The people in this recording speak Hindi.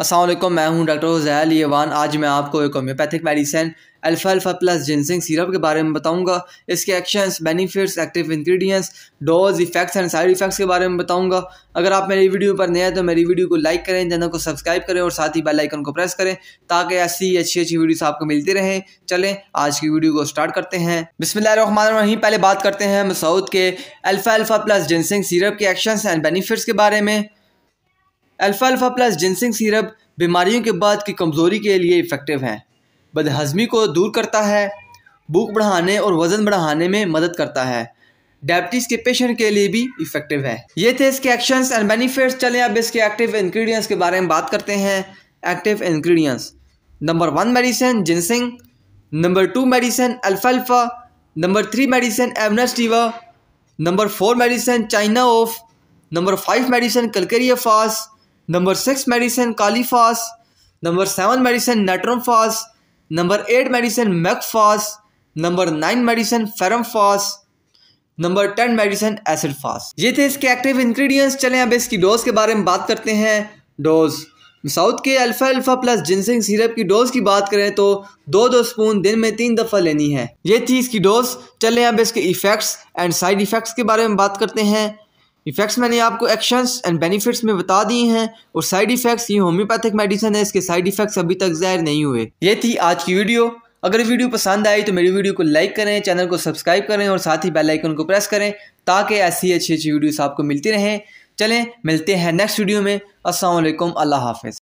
असलम मैं हूं डॉक्टर हुजैल यवान आज मैं आपको एक होम्योपैथिक मेडिसिन अल्फ़ा अल्फ़ा प्लस जिनसिंग सिरप के बारे में बताऊंगा इसके actions benefits active ingredients dose effects and side effects के बारे में बताऊंगा अगर आप मेरी वीडियो पर नए हैं तो मेरी वीडियो को लाइक करें चैनल को सब्सक्राइब करें और साथ ही बेलाइकन को प्रेस करें ताकि ऐसी अच्छी अच्छी वीडियोस आपको मिलती रहें चलें आज की वीडियो को स्टार्ट करते हैं बिसमीम पहले बात करते हैं मसूद के अल्फ़ा अल्फ़ा प्लस जिनसिंग सीरप के एक्शंस एंड बेनिफिट्स के बारे में अल्फा प्लस जिनसिंग सिरप बीमारियों के बाद की कमज़ोरी के लिए इफ़ेक्टिव हैं बदहजमी को दूर करता है भूख बढ़ाने और वज़न बढ़ाने में मदद करता है डायबिटीज़ के पेशेंट के लिए भी इफ़ेक्टिव है ये थे इसके एक्शंस एंड बेनिफिट्स चलें अब इसके एक्टिव इन्ग्रीडियंट्स के बारे में बात करते हैं active ingredients number one medicine ginseng number two medicine alfalfa number three medicine avena sativa number four medicine china of number five medicine calcarea phos number six medicine califas number seven medicine natronfas number eight medicine macfas number nine medicine ferrum phos number ten medicine acid phos ये थे इसके एक्टिव इंग्रेडिएंट्स चलें अब इसकी डोज के बारे में बात करते हैं डोज साउथ के अल्फा अल्फा प्लस जिनसिंग सिरप की डोज की बात करें तो दो दो स्पून दिन में तीन दफ़ा लेनी है ये थी इसकी डोज चलें अब इसके इफ़ेक्ट्स एंड साइड इफ़ेक्ट्स के बारे में बात करते हैं इफ़ेक्ट्स मैंने आपको एक्शंस एंड बेनिफिट्स में बता दिए हैं और साइड इफ़ेक्ट्स ये होम्योपैथिक मेडिसिन है इसके साइड इफ़ेक्ट्स अभी तक ज़ाहिर नहीं हुए ये थी आज की वीडियो अगर वीडियो पसंद आई तो मेरी वीडियो को लाइक करें चैनल को सब्सक्राइब करें और साथ ही बेल आइकन को प्रेस करें ताकि ऐसी अच्छी अच्छी वीडियोस आपको मिलती रहें चलें मिलते हैं नेक्स्ट वीडियो में असलम अल्लाह हाफिज़